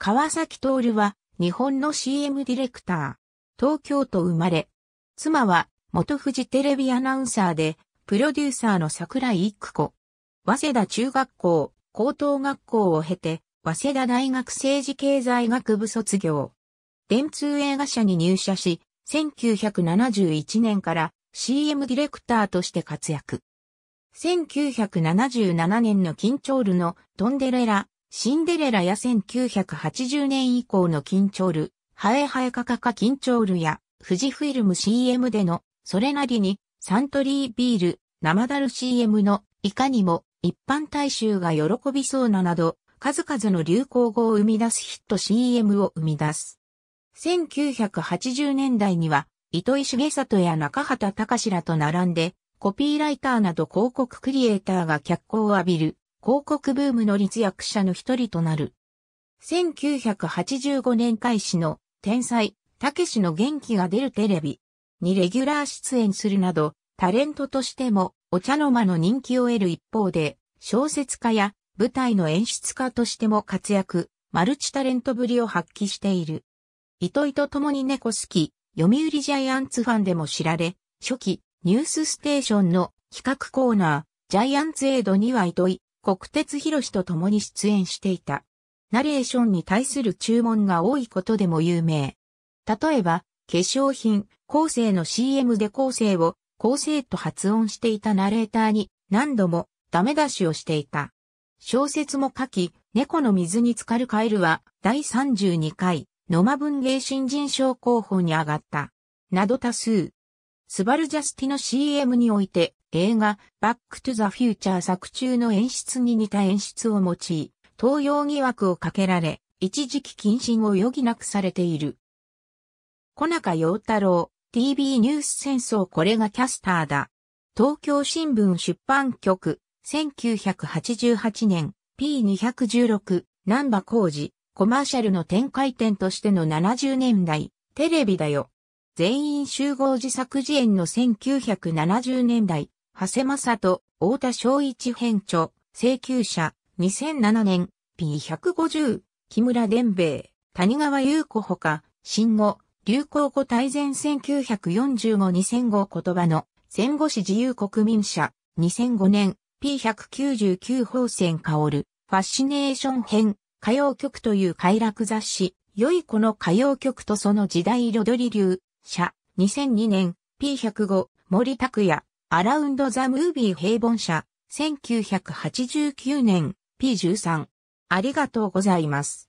川崎徹は日本の CM ディレクター。東京都生まれ。妻は元富士テレビアナウンサーで、プロデューサーの桜井育子。早稲田中学校、高等学校を経て、早稲田大学政治経済学部卒業。電通映画社に入社し、1971年から CM ディレクターとして活躍。1977年の金張ルのトンデレラシンデレラや1980年以降の緊張る、ハエハエカカカ緊張るや、富士フィルム CM での、それなりに、サントリービール、生ダル CM の、いかにも、一般大衆が喜びそうななど、数々の流行語を生み出すヒット CM を生み出す。1980年代には、糸井重里や中畑隆らと並んで、コピーライターなど広告クリエイターが脚光を浴びる広告ブームの立役者の一人となる。1985年開始の天才、たけしの元気が出るテレビにレギュラー出演するなど、タレントとしてもお茶の間の人気を得る一方で、小説家や舞台の演出家としても活躍、マルチタレントぶりを発揮している。糸井と共に猫好き、読売ジャイアンツファンでも知られ、初期、ニュースステーションの企画コーナー、ジャイアンツエイドには糸井、国鉄博士と共に出演していた。ナレーションに対する注文が多いことでも有名。例えば、化粧品、構成の CM で構成を構成と発音していたナレーターに何度もダメ出しをしていた。小説も書き、猫の水に浸かるカエルは第32回野間文芸新人賞候補に上がった。など多数。スバルジャスティの CM において映画、バックトゥザフューチャー作中の演出に似た演出を用い、東洋疑惑をかけられ、一時期謹慎を余儀なくされている。小中陽太郎、TV ニュース戦争これがキャスターだ。東京新聞出版局、1988年、P216、南波工事、コマーシャルの展開点としての70年代、テレビだよ。全員集合自作自演の1970年代、長谷正人、太田昭一編著、請求者、2007年、P150、木村伝兵衛、谷川優子ほか、新語、流行語大全1945-2005言葉の、戦後史自由国民社、2005年、P199 法線る、ファッシネーション編、歌謡曲という快楽雑誌、良い子の歌謡曲とその時代彩り流、社、2002年、P105、森拓也、アラウンド・ザ・ムービー平凡社、1989年、P13。ありがとうございます。